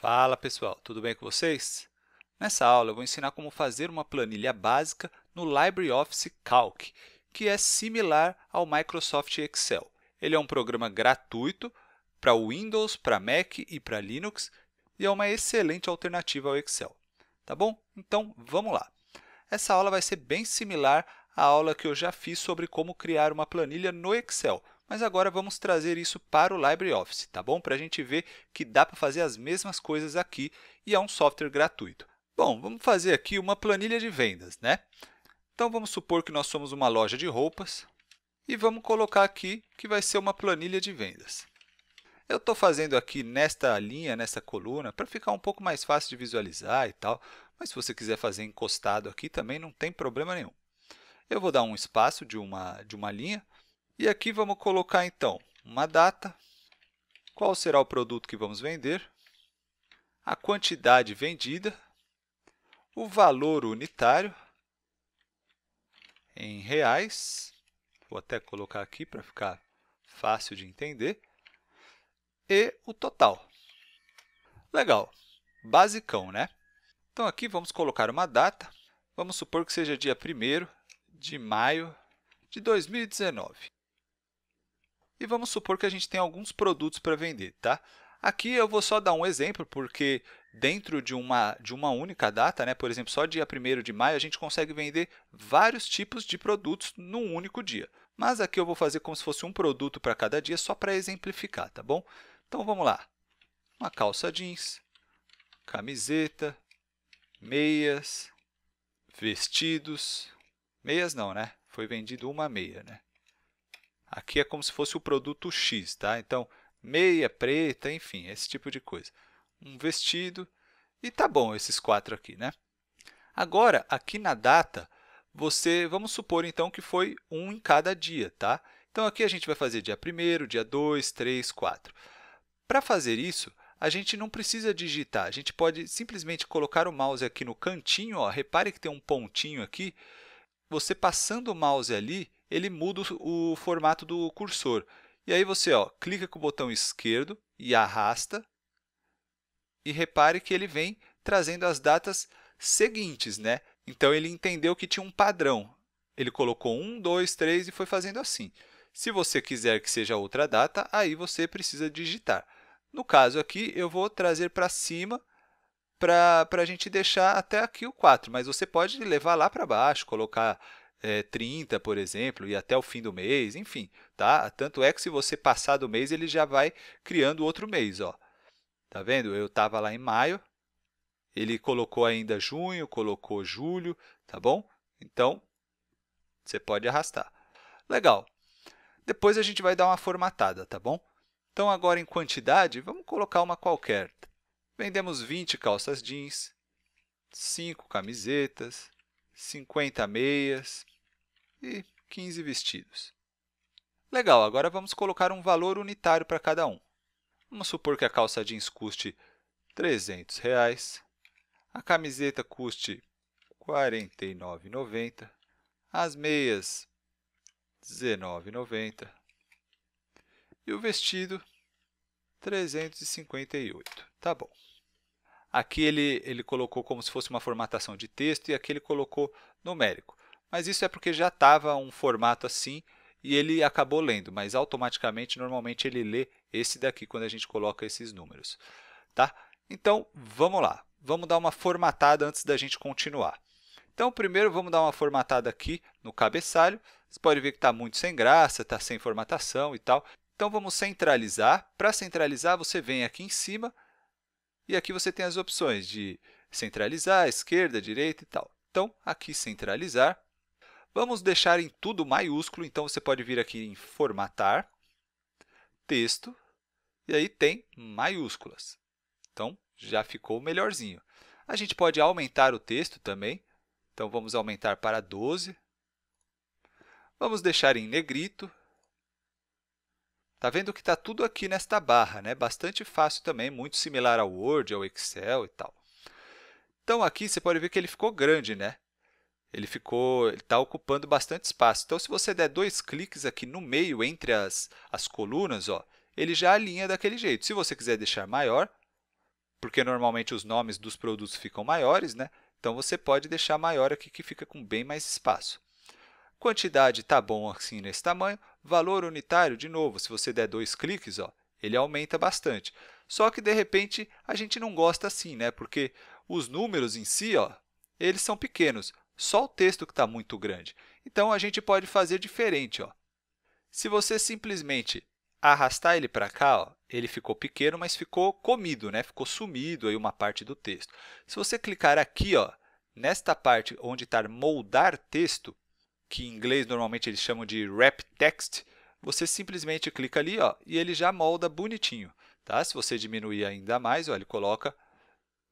Fala pessoal, tudo bem com vocês? Nessa aula, eu vou ensinar como fazer uma planilha básica no LibreOffice Calc, que é similar ao Microsoft Excel. Ele é um programa gratuito para Windows, para Mac e para Linux e é uma excelente alternativa ao Excel. Tá bom? Então, vamos lá. Essa aula vai ser bem similar à aula que eu já fiz sobre como criar uma planilha no Excel, mas agora vamos trazer isso para o LibreOffice, tá bom? Para a gente ver que dá para fazer as mesmas coisas aqui e é um software gratuito. Bom, vamos fazer aqui uma planilha de vendas, né? Então, vamos supor que nós somos uma loja de roupas e vamos colocar aqui que vai ser uma planilha de vendas. Eu estou fazendo aqui nesta linha, nesta coluna, para ficar um pouco mais fácil de visualizar e tal, mas se você quiser fazer encostado aqui também não tem problema nenhum. Eu vou dar um espaço de uma, de uma linha e aqui vamos colocar, então, uma data. Qual será o produto que vamos vender? A quantidade vendida. O valor unitário em reais. Vou até colocar aqui para ficar fácil de entender. E o total. Legal. Basicão, né? Então, aqui vamos colocar uma data. Vamos supor que seja dia 1 de maio de 2019 e vamos supor que a gente tem alguns produtos para vender, tá? Aqui eu vou só dar um exemplo, porque dentro de uma, de uma única data, né, por exemplo, só dia 1 de maio, a gente consegue vender vários tipos de produtos num único dia. Mas aqui eu vou fazer como se fosse um produto para cada dia, só para exemplificar, tá bom? Então vamos lá. Uma calça jeans, camiseta, meias, vestidos. Meias não, né? Foi vendido uma meia, né? Aqui é como se fosse o produto X, tá? Então, meia preta, enfim, esse tipo de coisa. Um vestido e tá bom esses quatro aqui, né? Agora, aqui na data, você, vamos supor então que foi um em cada dia, tá? Então, aqui a gente vai fazer dia 1 dia 2, 3, 4. Para fazer isso, a gente não precisa digitar, a gente pode simplesmente colocar o mouse aqui no cantinho, ó, repare que tem um pontinho aqui, você passando o mouse ali, ele muda o formato do cursor. E aí você ó, clica com o botão esquerdo e arrasta, e repare que ele vem trazendo as datas seguintes. Né? Então, ele entendeu que tinha um padrão. Ele colocou 1, 2, 3 e foi fazendo assim. Se você quiser que seja outra data, aí você precisa digitar. No caso aqui, eu vou trazer para cima para a gente deixar até aqui o 4, mas você pode levar lá para baixo, colocar é, eh, 30, por exemplo, e até o fim do mês, enfim, tá? Tanto é que se você passar do mês, ele já vai criando outro mês, ó. Tá vendo? Eu estava lá em maio, ele colocou ainda junho, colocou julho, tá bom? Então, você pode arrastar. Legal. Depois a gente vai dar uma formatada, tá bom? Então, agora em quantidade, vamos colocar uma qualquer. Vendemos 20 calças jeans, 5 camisetas, 50 meias, e 15 vestidos. Legal, agora vamos colocar um valor unitário para cada um. Vamos supor que a calça jeans custe R$ 300, reais, a camiseta custe R$ 49,90, as meias R$ 19,90 e o vestido R$ 358. Tá bom. Aqui ele, ele colocou como se fosse uma formatação de texto e aqui ele colocou numérico. Mas isso é porque já estava um formato assim e ele acabou lendo, mas automaticamente, normalmente ele lê esse daqui quando a gente coloca esses números, tá? Então, vamos lá. Vamos dar uma formatada antes da gente continuar. Então, primeiro vamos dar uma formatada aqui no cabeçalho. Você pode ver que está muito sem graça, está sem formatação e tal. Então, vamos centralizar. Para centralizar, você vem aqui em cima e aqui você tem as opções de centralizar, esquerda, direita e tal. Então, aqui centralizar. Vamos deixar em tudo maiúsculo, então você pode vir aqui em formatar, texto, e aí tem maiúsculas. Então, já ficou melhorzinho. A gente pode aumentar o texto também, então vamos aumentar para 12. Vamos deixar em negrito. Está vendo que está tudo aqui nesta barra, né? bastante fácil também, muito similar ao Word, ao Excel e tal. Então, aqui você pode ver que ele ficou grande, né? Ele ficou, ele está ocupando bastante espaço. Então, se você der dois cliques aqui no meio entre as, as colunas, ó, ele já alinha daquele jeito. Se você quiser deixar maior, porque normalmente os nomes dos produtos ficam maiores, né? Então você pode deixar maior aqui que fica com bem mais espaço. Quantidade está bom assim nesse tamanho. Valor unitário, de novo, se você der dois cliques, ó, ele aumenta bastante. Só que de repente a gente não gosta assim, né? Porque os números em si, ó, eles são pequenos. Só o texto que está muito grande. Então, a gente pode fazer diferente. Ó. Se você simplesmente arrastar ele para cá, ó, ele ficou pequeno, mas ficou comido, né? ficou sumido aí uma parte do texto. Se você clicar aqui, ó, nesta parte onde está moldar texto, que em inglês normalmente eles chamam de wrap text, você simplesmente clica ali ó, e ele já molda bonitinho. Tá? Se você diminuir ainda mais, ó, ele coloca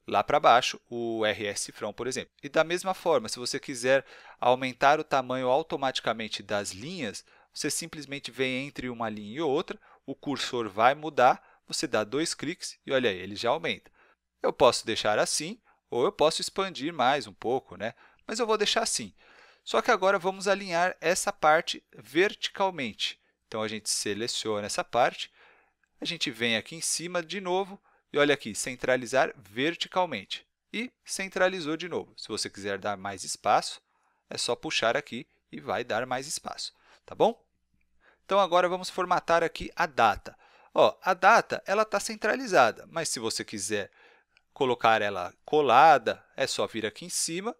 lá para baixo, o RS cifrão, por exemplo. E da mesma forma, se você quiser aumentar o tamanho automaticamente das linhas, você simplesmente vem entre uma linha e outra, o cursor vai mudar, você dá dois cliques e olha aí, ele já aumenta. Eu posso deixar assim, ou eu posso expandir mais um pouco, né? mas eu vou deixar assim. Só que agora vamos alinhar essa parte verticalmente. Então, a gente seleciona essa parte, a gente vem aqui em cima de novo, e olha aqui, centralizar verticalmente. E centralizou de novo. Se você quiser dar mais espaço, é só puxar aqui e vai dar mais espaço, tá bom? Então, agora vamos formatar aqui a data. Ó, a data está centralizada, mas se você quiser colocar ela colada, é só vir aqui em cima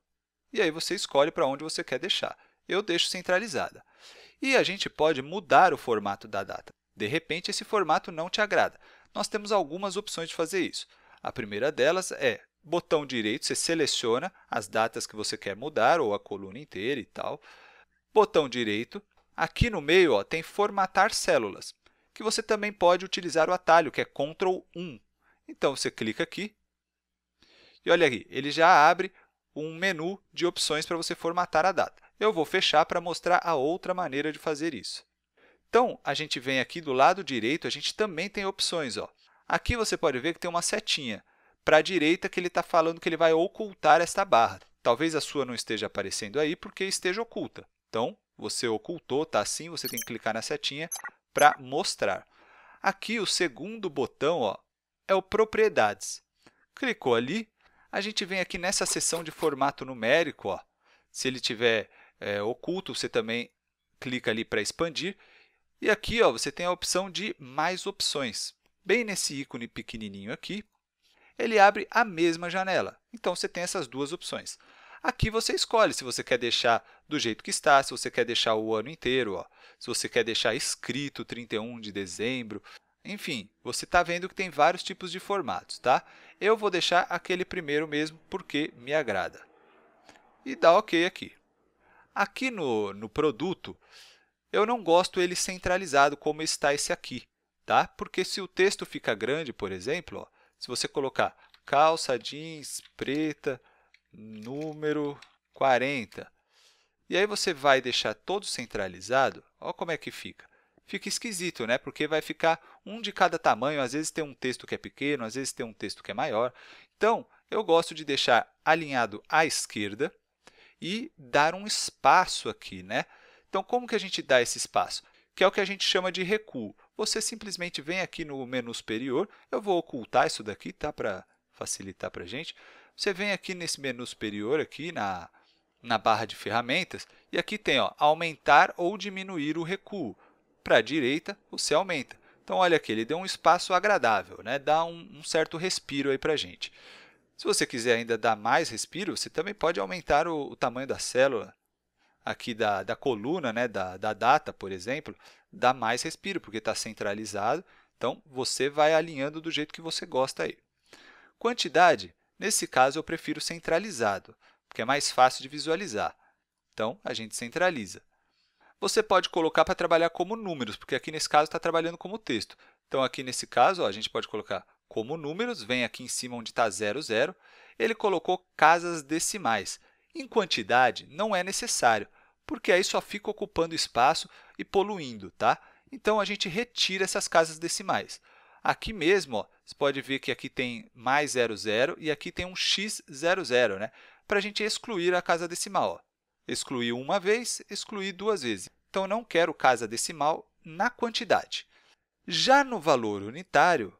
e aí você escolhe para onde você quer deixar. Eu deixo centralizada. E a gente pode mudar o formato da data. De repente, esse formato não te agrada nós temos algumas opções de fazer isso. A primeira delas é botão direito, você seleciona as datas que você quer mudar, ou a coluna inteira e tal. Botão direito, aqui no meio ó, tem formatar células, que você também pode utilizar o atalho, que é Ctrl 1. Então, você clica aqui, e olha aqui, ele já abre um menu de opções para você formatar a data. Eu vou fechar para mostrar a outra maneira de fazer isso. Então, a gente vem aqui do lado direito, a gente também tem opções. Ó. Aqui você pode ver que tem uma setinha para a direita que ele está falando que ele vai ocultar esta barra. Talvez a sua não esteja aparecendo aí porque esteja oculta. Então, você ocultou, está assim, você tem que clicar na setinha para mostrar. Aqui, o segundo botão ó, é o Propriedades. Clicou ali, a gente vem aqui nessa seção de formato numérico. Ó. Se ele estiver é, eh, oculto, você também clica ali para expandir e aqui ó, você tem a opção de mais opções. Bem nesse ícone pequenininho aqui, ele abre a mesma janela. Então, você tem essas duas opções. Aqui você escolhe se você quer deixar do jeito que está, se você quer deixar o ano inteiro, ó, se você quer deixar escrito 31 de dezembro. Enfim, você está vendo que tem vários tipos de formatos. Tá? Eu vou deixar aquele primeiro mesmo, porque me agrada. E dá OK aqui. Aqui no, no produto, eu não gosto ele centralizado como está esse aqui, tá? porque se o texto fica grande, por exemplo, ó, se você colocar calça jeans preta número 40, e aí você vai deixar todo centralizado, olha como é que fica. Fica esquisito, né? porque vai ficar um de cada tamanho, às vezes tem um texto que é pequeno, às vezes tem um texto que é maior. Então, eu gosto de deixar alinhado à esquerda e dar um espaço aqui, né? Então, como que a gente dá esse espaço? Que é o que a gente chama de recuo. Você simplesmente vem aqui no menu superior, eu vou ocultar isso daqui, tá? Para facilitar para a gente. Você vem aqui nesse menu superior, aqui na, na barra de ferramentas, e aqui tem ó, aumentar ou diminuir o recuo. Para a direita, você aumenta. Então, olha aqui, ele deu um espaço agradável, né? dá um, um certo respiro aí para a gente. Se você quiser ainda dar mais respiro, você também pode aumentar o, o tamanho da célula aqui da, da coluna, né, da, da data, por exemplo, dá mais respiro, porque está centralizado. Então, você vai alinhando do jeito que você gosta aí. Quantidade, nesse caso, eu prefiro centralizado, porque é mais fácil de visualizar. Então, a gente centraliza. Você pode colocar para trabalhar como números, porque aqui nesse caso está trabalhando como texto. Então, aqui nesse caso, ó, a gente pode colocar como números, vem aqui em cima onde está 0. ele colocou casas decimais. Em quantidade, não é necessário, porque aí só fica ocupando espaço e poluindo, tá? Então a gente retira essas casas decimais. Aqui mesmo, ó, você pode ver que aqui tem mais 00 e aqui tem um x00, né? Para a gente excluir a casa decimal. Ó. Excluir uma vez, excluir duas vezes. Então, não quero casa decimal na quantidade. Já no valor unitário,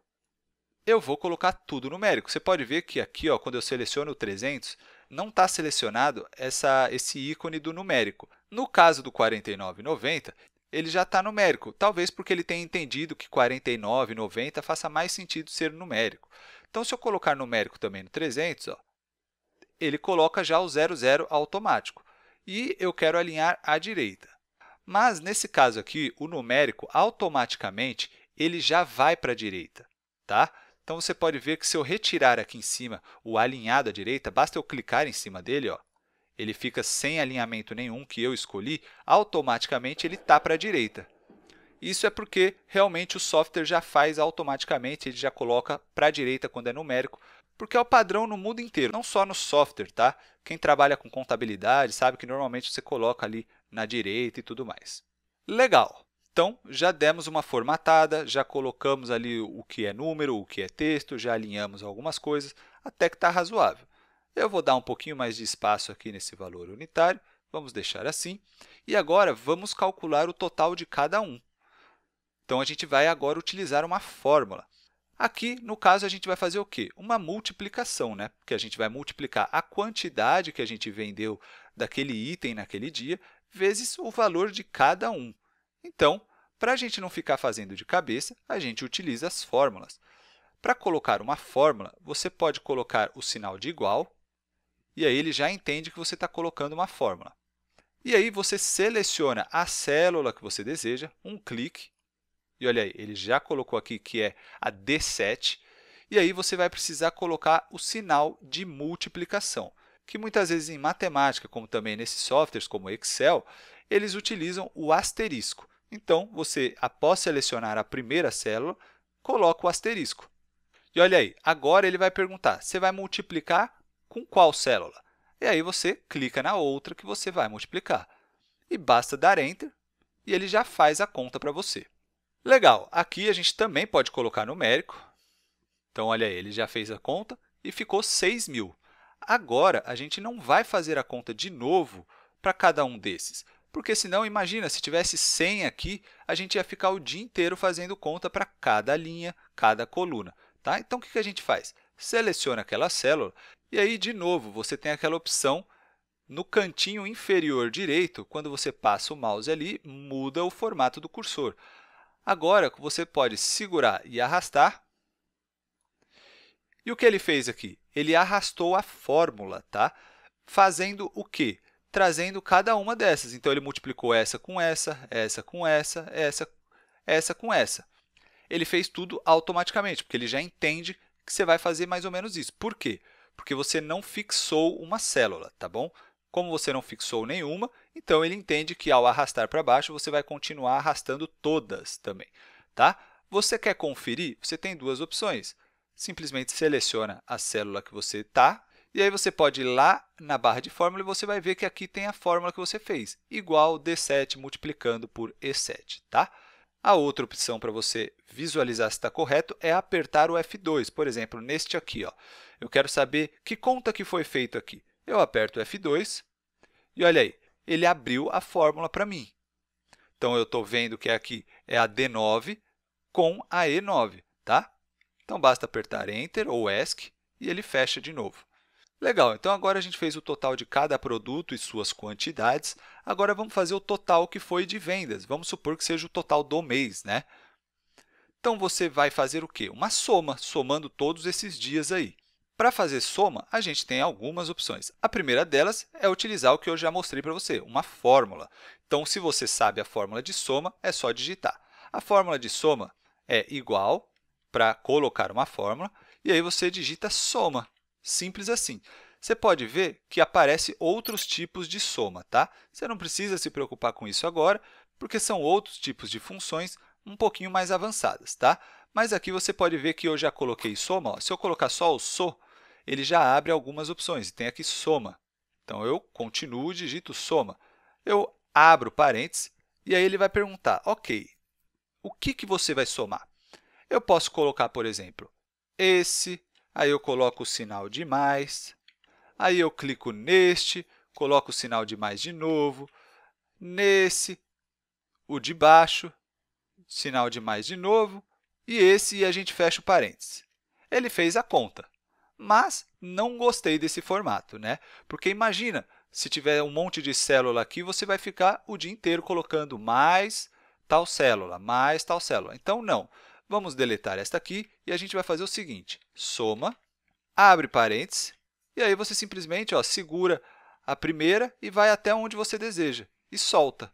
eu vou colocar tudo numérico. Você pode ver que aqui, ó, quando eu seleciono o 300, não está selecionado essa, esse ícone do numérico. No caso do 49,90, ele já está numérico, talvez porque ele tenha entendido que 49,90 faça mais sentido ser numérico. Então, se eu colocar numérico também no 300, ó, ele coloca já o 00 automático. E eu quero alinhar à direita. Mas, nesse caso aqui, o numérico, automaticamente, ele já vai para a direita. Tá? Então, você pode ver que se eu retirar aqui em cima o alinhado à direita, basta eu clicar em cima dele, ó, ele fica sem alinhamento nenhum que eu escolhi, automaticamente ele está para a direita. Isso é porque realmente o software já faz automaticamente, ele já coloca para a direita quando é numérico, porque é o padrão no mundo inteiro, não só no software, tá? Quem trabalha com contabilidade sabe que normalmente você coloca ali na direita e tudo mais. Legal. Então, já demos uma formatada, já colocamos ali o que é número, o que é texto, já alinhamos algumas coisas, até que está razoável. Eu vou dar um pouquinho mais de espaço aqui nesse valor unitário, vamos deixar assim. E agora vamos calcular o total de cada um. Então, a gente vai agora utilizar uma fórmula. Aqui, no caso, a gente vai fazer o quê? Uma multiplicação, né? porque a gente vai multiplicar a quantidade que a gente vendeu daquele item naquele dia vezes o valor de cada um. Então, para a gente não ficar fazendo de cabeça, a gente utiliza as fórmulas. Para colocar uma fórmula, você pode colocar o sinal de igual e aí ele já entende que você está colocando uma fórmula. E aí você seleciona a célula que você deseja, um clique, e olha aí, ele já colocou aqui que é a D7, e aí você vai precisar colocar o sinal de multiplicação, que muitas vezes em matemática, como também nesses softwares como Excel, eles utilizam o asterisco. Então, você, após selecionar a primeira célula, coloca o asterisco. E olha aí, agora ele vai perguntar, você vai multiplicar com qual célula? E aí você clica na outra que você vai multiplicar. E basta dar Enter e ele já faz a conta para você. Legal, aqui a gente também pode colocar numérico. Então, olha aí, ele já fez a conta e ficou 6.000. Agora, a gente não vai fazer a conta de novo para cada um desses, porque senão, imagina, se tivesse 100 aqui, a gente ia ficar o dia inteiro fazendo conta para cada linha, cada coluna. Tá? Então, o que a gente faz? Seleciona aquela célula e aí, de novo, você tem aquela opção no cantinho inferior direito, quando você passa o mouse ali, muda o formato do cursor. Agora, você pode segurar e arrastar. E o que ele fez aqui? Ele arrastou a fórmula, tá? fazendo o quê? Trazendo cada uma dessas. Então, ele multiplicou essa com essa, essa com essa, essa, essa com essa. Ele fez tudo automaticamente, porque ele já entende que você vai fazer mais ou menos isso. Por quê? Porque porque você não fixou uma célula, tá bom? Como você não fixou nenhuma, então ele entende que ao arrastar para baixo, você vai continuar arrastando todas também, tá? Você quer conferir? Você tem duas opções. Simplesmente seleciona a célula que você está, e aí você pode ir lá na barra de fórmula e você vai ver que aqui tem a fórmula que você fez, igual D7 multiplicando por E7, tá? A outra opção para você visualizar se está correto é apertar o F2, por exemplo, neste aqui. Ó. Eu quero saber que conta que foi feito aqui. Eu aperto F2 e olha aí, ele abriu a fórmula para mim. Então, eu estou vendo que aqui é a D9 com a E9. Tá? Então, basta apertar Enter ou ESC e ele fecha de novo. Legal, então agora a gente fez o total de cada produto e suas quantidades. Agora vamos fazer o total que foi de vendas. Vamos supor que seja o total do mês, né? Então, você vai fazer o quê? Uma soma, somando todos esses dias aí. Para fazer soma, a gente tem algumas opções. A primeira delas é utilizar o que eu já mostrei para você, uma fórmula. Então, se você sabe a fórmula de soma, é só digitar. A fórmula de soma é igual para colocar uma fórmula, e aí você digita soma. Simples assim. Você pode ver que aparecem outros tipos de soma. Tá? Você não precisa se preocupar com isso agora, porque são outros tipos de funções um pouquinho mais avançadas. Tá? Mas aqui você pode ver que eu já coloquei soma. Ó. Se eu colocar só o so, ele já abre algumas opções. Tem aqui soma. Então, eu continuo, digito soma. Eu abro parênteses e aí ele vai perguntar, ok, o que, que você vai somar? Eu posso colocar, por exemplo, esse, aí eu coloco o sinal de mais, aí eu clico neste, coloco o sinal de mais de novo, nesse, o de baixo, sinal de mais de novo, e esse, e a gente fecha o parênteses. Ele fez a conta mas não gostei desse formato, né? Porque imagina, se tiver um monte de célula aqui, você vai ficar o dia inteiro colocando mais tal célula, mais tal célula. Então, não. Vamos deletar esta aqui e a gente vai fazer o seguinte, soma, abre parênteses, e aí você simplesmente ó, segura a primeira e vai até onde você deseja e solta.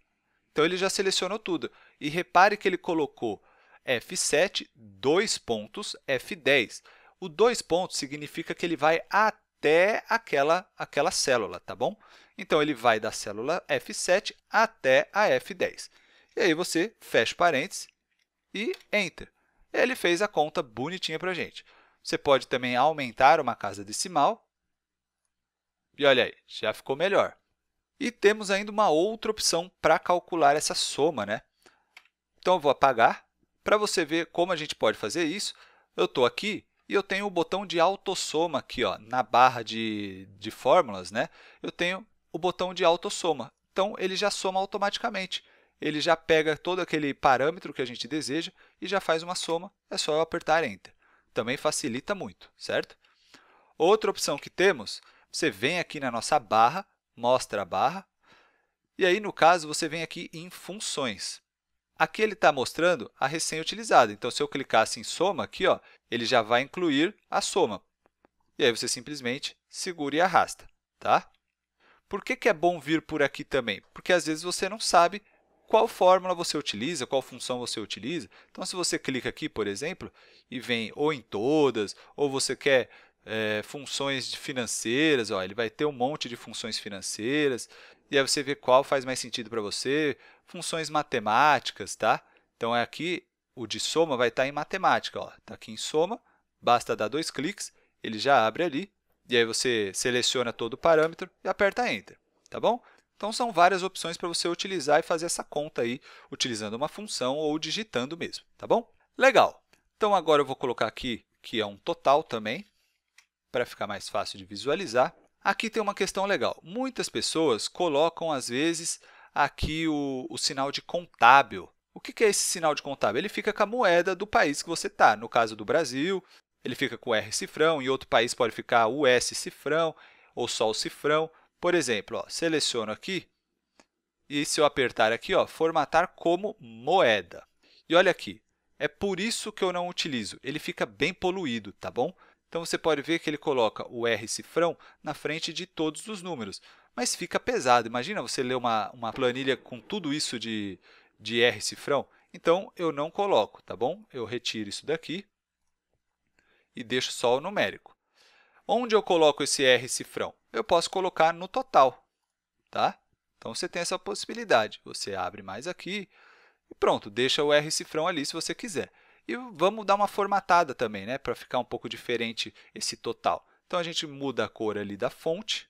Então, ele já selecionou tudo. E repare que ele colocou F7, dois pontos, F10. O dois pontos significa que ele vai até aquela, aquela célula, tá bom? Então, ele vai da célula F7 até a F10. E aí você fecha parênteses e Enter. Ele fez a conta bonitinha para a gente. Você pode também aumentar uma casa decimal. E olha aí, já ficou melhor. E temos ainda uma outra opção para calcular essa soma. Né? Então, eu vou apagar. Para você ver como a gente pode fazer isso, eu estou aqui e eu tenho o botão de autossoma aqui, ó, na barra de, de fórmulas, né? eu tenho o botão de autossoma. Então, ele já soma automaticamente. Ele já pega todo aquele parâmetro que a gente deseja e já faz uma soma, é só eu apertar Enter. Também facilita muito, certo? Outra opção que temos, você vem aqui na nossa barra, mostra a barra, e aí, no caso, você vem aqui em funções. Aqui ele está mostrando a recém-utilizada. Então, se eu clicasse em soma aqui, ó, ele já vai incluir a soma. E aí você simplesmente segura e arrasta. Tá? Por que, que é bom vir por aqui também? Porque às vezes você não sabe qual fórmula você utiliza, qual função você utiliza. Então, se você clica aqui, por exemplo, e vem ou em todas, ou você quer é, funções financeiras, ó, ele vai ter um monte de funções financeiras, e aí você vê qual faz mais sentido para você, funções matemáticas, tá? Então é aqui o de soma vai estar tá em matemática, ó, tá aqui em soma, basta dar dois cliques, ele já abre ali, e aí você seleciona todo o parâmetro e aperta enter, tá bom? Então são várias opções para você utilizar e fazer essa conta aí, utilizando uma função ou digitando mesmo, tá bom? Legal. Então agora eu vou colocar aqui que é um total também, para ficar mais fácil de visualizar. Aqui tem uma questão legal. Muitas pessoas colocam, às vezes, aqui o, o sinal de contábil. O que é esse sinal de contábil? Ele fica com a moeda do país que você está. No caso do Brasil, ele fica com R cifrão. Em outro país pode ficar US cifrão ou só o cifrão. Por exemplo, ó, seleciono aqui e, se eu apertar aqui, ó, formatar como moeda. E olha aqui, é por isso que eu não utilizo. Ele fica bem poluído, tá bom? Então você pode ver que ele coloca o R cifrão na frente de todos os números, mas fica pesado. Imagina você ler uma, uma planilha com tudo isso de, de R cifrão. Então eu não coloco, tá bom? Eu retiro isso daqui e deixo só o numérico. Onde eu coloco esse R cifrão? Eu posso colocar no total, tá? Então, você tem essa possibilidade. Você abre mais aqui e pronto, deixa o R cifrão ali se você quiser. E vamos dar uma formatada também, né, para ficar um pouco diferente esse total. Então a gente muda a cor ali da fonte.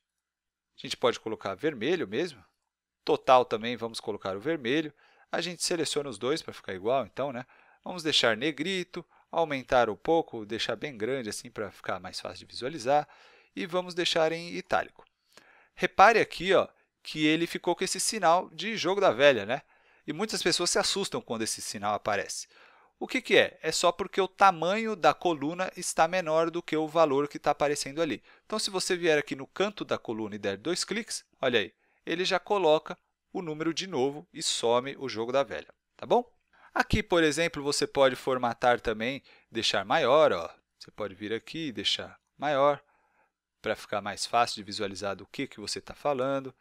A gente pode colocar vermelho mesmo. Total também vamos colocar o vermelho. A gente seleciona os dois para ficar igual, então, né? Vamos deixar negrito, aumentar um pouco, deixar bem grande assim para ficar mais fácil de visualizar e vamos deixar em itálico. Repare aqui, ó, que ele ficou com esse sinal de jogo da velha, né? E muitas pessoas se assustam quando esse sinal aparece. O que, que é? É só porque o tamanho da coluna está menor do que o valor que está aparecendo ali. Então, se você vier aqui no canto da coluna e der dois cliques, olha aí, ele já coloca o número de novo e some o jogo da velha, tá bom? Aqui, por exemplo, você pode formatar também, deixar maior. Ó. Você pode vir aqui e deixar maior, para ficar mais fácil de visualizar do que, que você está falando.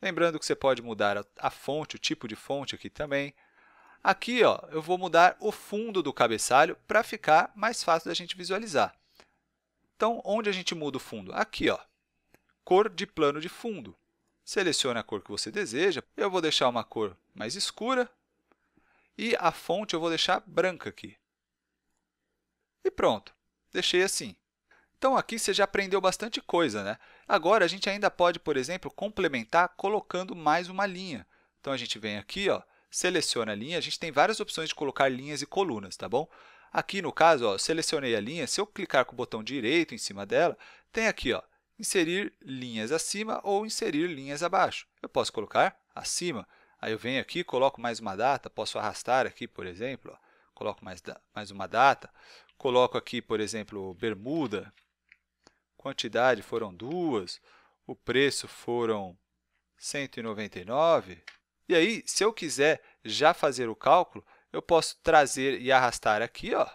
Lembrando que você pode mudar a fonte, o tipo de fonte aqui também. Aqui ó, eu vou mudar o fundo do cabeçalho para ficar mais fácil da gente visualizar. Então, onde a gente muda o fundo? Aqui, ó, cor de plano de fundo. Selecione a cor que você deseja. Eu vou deixar uma cor mais escura e a fonte eu vou deixar branca aqui. E pronto, deixei assim. Então, aqui você já aprendeu bastante coisa. Né? Agora, a gente ainda pode, por exemplo, complementar colocando mais uma linha. Então, a gente vem aqui, ó, seleciona a linha, a gente tem várias opções de colocar linhas e colunas, tá bom? Aqui, no caso, ó, selecionei a linha, se eu clicar com o botão direito em cima dela, tem aqui, ó, inserir linhas acima ou inserir linhas abaixo. Eu posso colocar acima, aí eu venho aqui, coloco mais uma data, posso arrastar aqui, por exemplo, ó, coloco mais, mais uma data, coloco aqui, por exemplo, bermuda, quantidade foram duas, o preço foram 199, e aí, se eu quiser já fazer o cálculo, eu posso trazer e arrastar aqui, ó,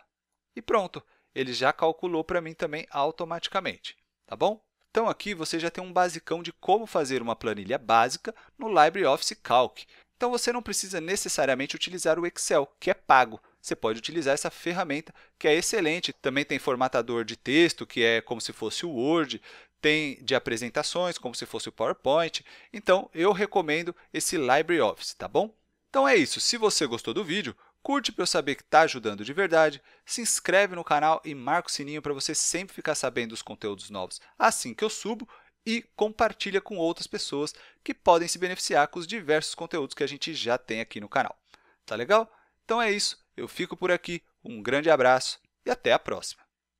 e pronto, ele já calculou para mim também automaticamente, tá bom? Então, aqui você já tem um basicão de como fazer uma planilha básica no LibreOffice Calc. Então, você não precisa necessariamente utilizar o Excel, que é pago. Você pode utilizar essa ferramenta, que é excelente. Também tem formatador de texto, que é como se fosse o Word tem de apresentações, como se fosse o PowerPoint. Então, eu recomendo esse LibreOffice, tá bom? Então é isso. Se você gostou do vídeo, curte para eu saber que está ajudando de verdade, se inscreve no canal e marca o sininho para você sempre ficar sabendo dos conteúdos novos assim que eu subo e compartilha com outras pessoas que podem se beneficiar com os diversos conteúdos que a gente já tem aqui no canal. Tá legal? Então é isso. Eu fico por aqui. Um grande abraço e até a próxima!